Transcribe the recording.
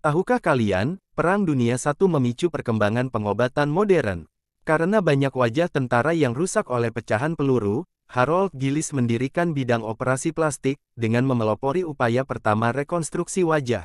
Tahukah kalian, Perang Dunia I memicu perkembangan pengobatan modern. Karena banyak wajah tentara yang rusak oleh pecahan peluru, Harold Gillis mendirikan bidang operasi plastik dengan memelopori upaya pertama rekonstruksi wajah.